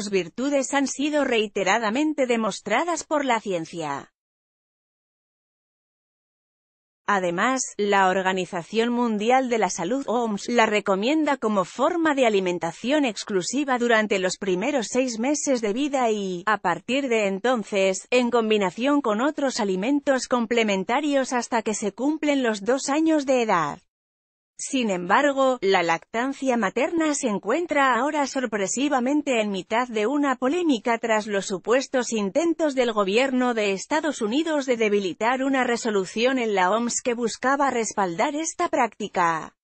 sus virtudes han sido reiteradamente demostradas por la ciencia. Además, la Organización Mundial de la Salud OMS la recomienda como forma de alimentación exclusiva durante los primeros seis meses de vida y, a partir de entonces, en combinación con otros alimentos complementarios hasta que se cumplen los dos años de edad. Sin embargo, la lactancia materna se encuentra ahora sorpresivamente en mitad de una polémica tras los supuestos intentos del gobierno de Estados Unidos de debilitar una resolución en la OMS que buscaba respaldar esta práctica.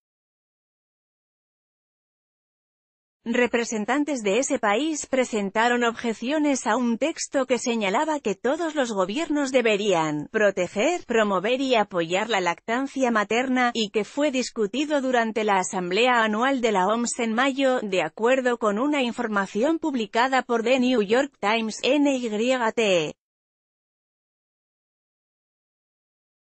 Representantes de ese país presentaron objeciones a un texto que señalaba que todos los gobiernos deberían proteger, promover y apoyar la lactancia materna, y que fue discutido durante la Asamblea Anual de la OMS en mayo, de acuerdo con una información publicada por The New York Times, NYT.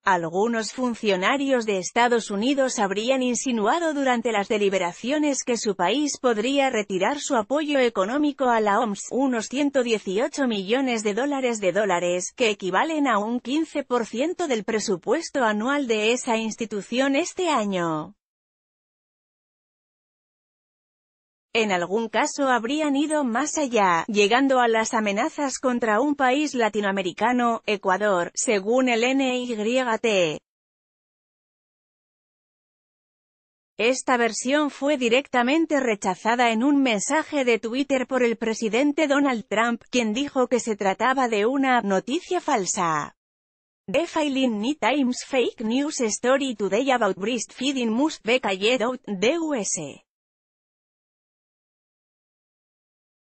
Algunos funcionarios de Estados Unidos habrían insinuado durante las deliberaciones que su país podría retirar su apoyo económico a la OMS, unos 118 millones de dólares de dólares, que equivalen a un 15% del presupuesto anual de esa institución este año. En algún caso habrían ido más allá, llegando a las amenazas contra un país latinoamericano, Ecuador, según el NYT. Esta versión fue directamente rechazada en un mensaje de Twitter por el presidente Donald Trump, quien dijo que se trataba de una «noticia falsa». The filing times fake news story today about breastfeeding must be out,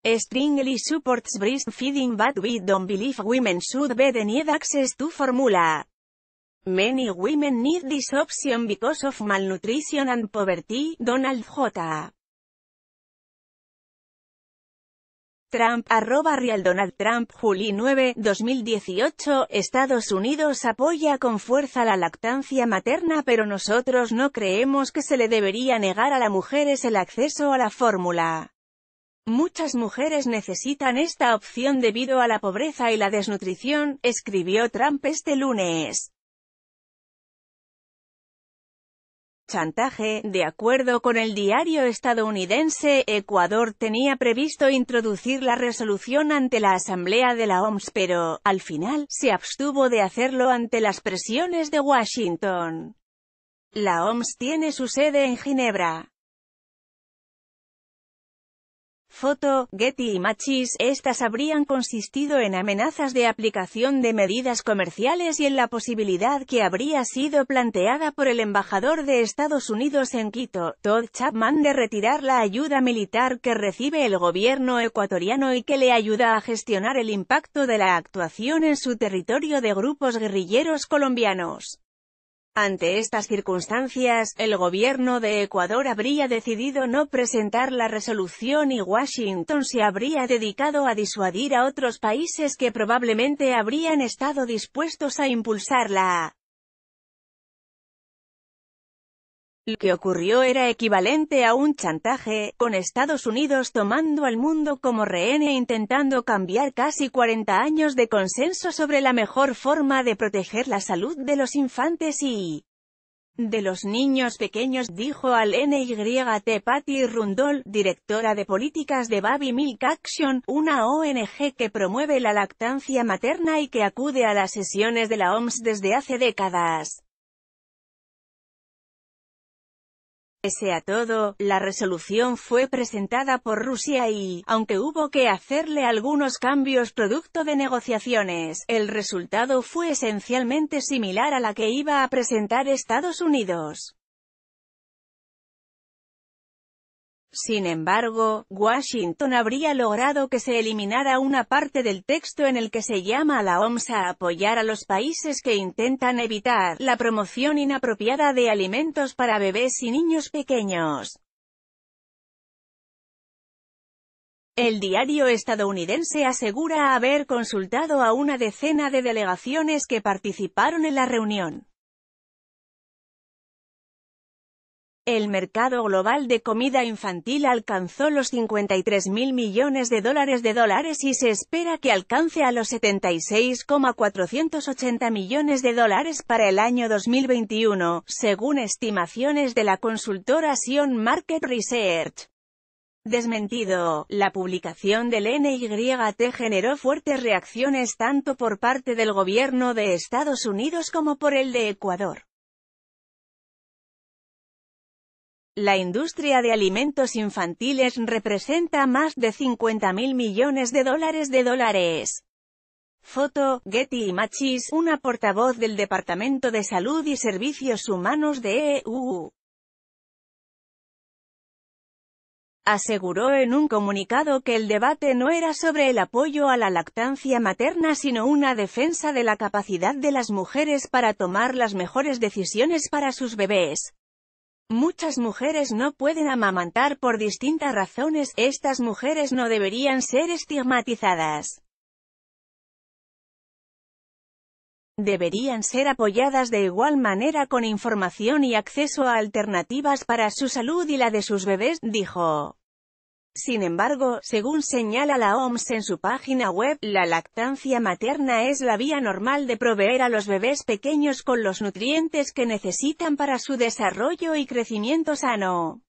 Stringly supports breastfeeding but we don't believe women should be denied access to formula. Many women need this option because of malnutrition and poverty, Donald J. Trump, arroba real Donald Trump, Juli 9, 2018, Estados Unidos apoya con fuerza la lactancia materna pero nosotros no creemos que se le debería negar a las mujeres el acceso a la fórmula. Muchas mujeres necesitan esta opción debido a la pobreza y la desnutrición, escribió Trump este lunes. chantaje, de acuerdo con el diario estadounidense, Ecuador tenía previsto introducir la resolución ante la Asamblea de la OMS pero, al final, se abstuvo de hacerlo ante las presiones de Washington. La OMS tiene su sede en Ginebra. Foto, Getty y Machis, estas habrían consistido en amenazas de aplicación de medidas comerciales y en la posibilidad que habría sido planteada por el embajador de Estados Unidos en Quito, Todd Chapman, de retirar la ayuda militar que recibe el gobierno ecuatoriano y que le ayuda a gestionar el impacto de la actuación en su territorio de grupos guerrilleros colombianos. Ante estas circunstancias, el gobierno de Ecuador habría decidido no presentar la resolución y Washington se habría dedicado a disuadir a otros países que probablemente habrían estado dispuestos a impulsarla. Lo que ocurrió era equivalente a un chantaje, con Estados Unidos tomando al mundo como rehén e intentando cambiar casi 40 años de consenso sobre la mejor forma de proteger la salud de los infantes y de los niños pequeños, dijo al NYT Patty Rundol, directora de políticas de Baby Milk Action, una ONG que promueve la lactancia materna y que acude a las sesiones de la OMS desde hace décadas. Pese a todo, la resolución fue presentada por Rusia y, aunque hubo que hacerle algunos cambios producto de negociaciones, el resultado fue esencialmente similar a la que iba a presentar Estados Unidos. Sin embargo, Washington habría logrado que se eliminara una parte del texto en el que se llama a la OMS a apoyar a los países que intentan evitar la promoción inapropiada de alimentos para bebés y niños pequeños. El diario estadounidense asegura haber consultado a una decena de delegaciones que participaron en la reunión. El mercado global de comida infantil alcanzó los 53 mil millones de dólares de dólares y se espera que alcance a los 76,480 millones de dólares para el año 2021, según estimaciones de la consultora Sion Market Research. Desmentido, la publicación del NYT generó fuertes reacciones tanto por parte del gobierno de Estados Unidos como por el de Ecuador. La industria de alimentos infantiles representa más de 50 mil millones de dólares de dólares. Foto, Getty Machis, una portavoz del Departamento de Salud y Servicios Humanos de EU. aseguró en un comunicado que el debate no era sobre el apoyo a la lactancia materna sino una defensa de la capacidad de las mujeres para tomar las mejores decisiones para sus bebés. Muchas mujeres no pueden amamantar por distintas razones, estas mujeres no deberían ser estigmatizadas. Deberían ser apoyadas de igual manera con información y acceso a alternativas para su salud y la de sus bebés, dijo. Sin embargo, según señala la OMS en su página web, la lactancia materna es la vía normal de proveer a los bebés pequeños con los nutrientes que necesitan para su desarrollo y crecimiento sano.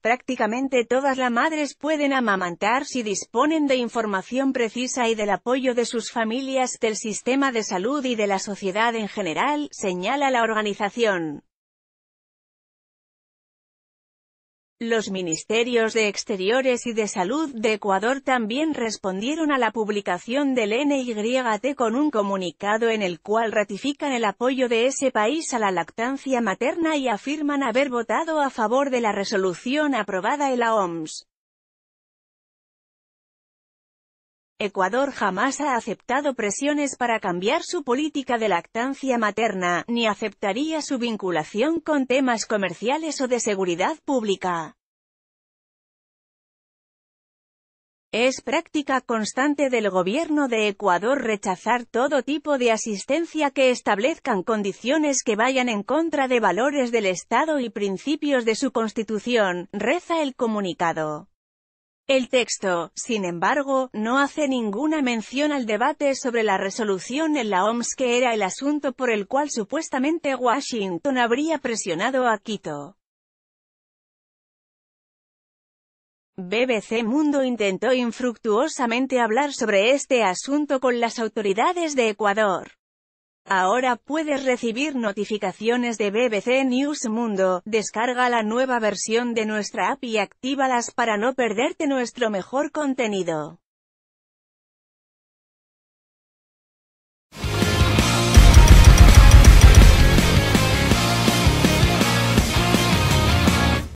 Prácticamente todas las madres pueden amamantar si disponen de información precisa y del apoyo de sus familias, del sistema de salud y de la sociedad en general, señala la organización. Los ministerios de Exteriores y de Salud de Ecuador también respondieron a la publicación del NYT con un comunicado en el cual ratifican el apoyo de ese país a la lactancia materna y afirman haber votado a favor de la resolución aprobada en la OMS. Ecuador jamás ha aceptado presiones para cambiar su política de lactancia materna, ni aceptaría su vinculación con temas comerciales o de seguridad pública. Es práctica constante del gobierno de Ecuador rechazar todo tipo de asistencia que establezcan condiciones que vayan en contra de valores del Estado y principios de su Constitución, reza el comunicado. El texto, sin embargo, no hace ninguna mención al debate sobre la resolución en la OMS que era el asunto por el cual supuestamente Washington habría presionado a Quito. BBC Mundo intentó infructuosamente hablar sobre este asunto con las autoridades de Ecuador. Ahora puedes recibir notificaciones de BBC News Mundo, descarga la nueva versión de nuestra app y actívalas para no perderte nuestro mejor contenido.